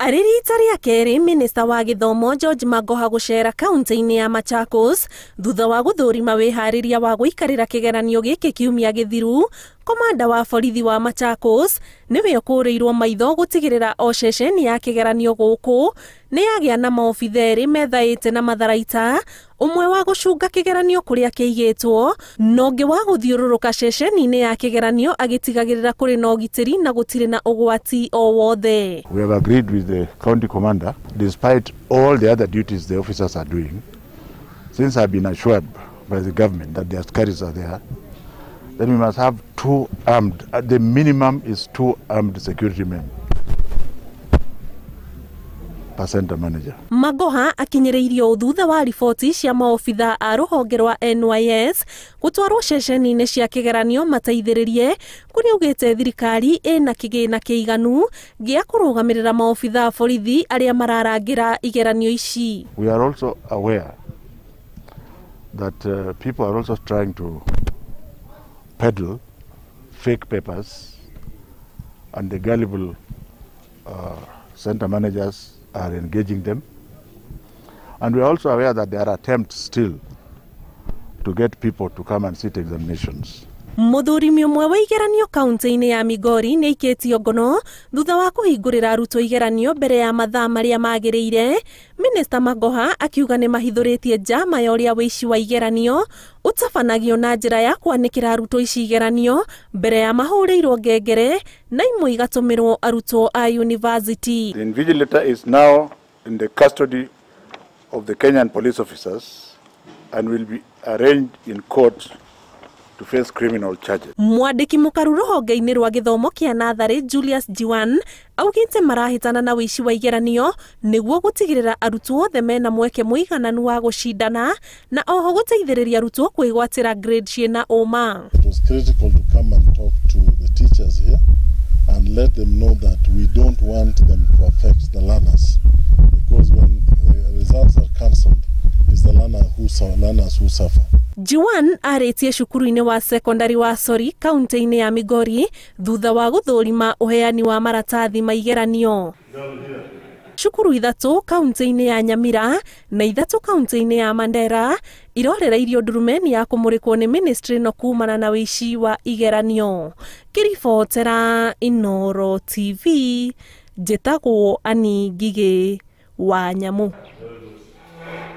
arĩ riita rĩa akerä minista wa gä thomo george magoha gå kauntĩ kauntä-inä ya machakos thutha wa gå thå wa gå ikarä ra geranio kiumia gĩthiru komanda wa borithi wa Machakos niwe ũkũrĩirwo maitho gũtigĩrĩra o ceceni ya kĩgeranio gũkũ nĩ yagĩa na maobitherĩ methaĩte na matharaita ũmwe wa gũcunga kĩgeranio kũrĩa kĩigĩtwo na ũngĩ wa gũthiũrũrũka ceceni-inĩ ya kĩgeranio agĩtigagĩrĩra kũrĩ na ũgitĩri na gũtirĩ na ũgwati o wothe We have agreed with the county commander despite all the other duties the officers are doing since I've been assured by the government that their scaries are there then we must have two armed. Uh, the minimum is two armed security men per manager. Magoha akinyĩrĩirio thutha wa riboti cia maobitha a rũhonge rwa NYS gũtwarwo ceceni-inĩ cia kĩgeranio mateithĩrĩrie kũniaugĩte thirikari ĩna kĩgĩna kĩiganu gĩa kũrũgamĩrĩra maobitha a borithi arĩa mararangĩra igeranio ici. We are also aware that uh, people are also trying to peddle fake papers and the gullible uh, center managers are engaging them. And we're also aware that there are attempts still to get people to come and sit examinations. mũthurimi ũmwe wa igeranio kauntĩ-inĩ ya migori nĩ aikĩtio ngono thutha wa kũhingũrĩra arutwo igeranio mbere ya mathaa marĩa magĩrĩire minista magoha akiuga nĩ mahithũrĩtie njama ya ũrĩa wĩici wa igeranio ũtabanagio na njĩra ya kwanĩkĩra arutwo ici igeranio mbere ya mahũrĩirũo ngengere na imwe igatũmĩrũo arutwo a yunivasity The invigilator is now in the custody of the Kenyan police officers and will be arranged in court to face criminal charges. Mwandĩki mũkaru rũhonge-inĩ rwa gĩthomo kĩa natharĩ Julius Jiwan augĩte marahĩtana na ũici wa igeranio nĩguo gũtigĩrĩra arutwo othe mena mweke mũigananu wa gũcindana na oho gũteithĩrĩria arutwo kwĩgwatĩra grade It critical to come And talk to the teachers here and let them know that we don't want them to affect the learners because when the uh, results are cancelled, it's the learner who, learners who suffer juan arĩtie cukuru-inĩ wa sekondari wa Sori kaunti-inĩ ya Migori thutha wa gũthũrima ũheani wa maratathi maigeranio igeranio cukuru ithatũ kaunti-inĩ ya Nyamira na ithatũ kaunti-inĩ ya Mandera irorereirio ndurumeni ya kũmũrĩkwo nĩ ministry no kumana na ũici wa igeranio kiribotera Inoro TV njĩtagwo Ani Ngigĩ wa Nyamũ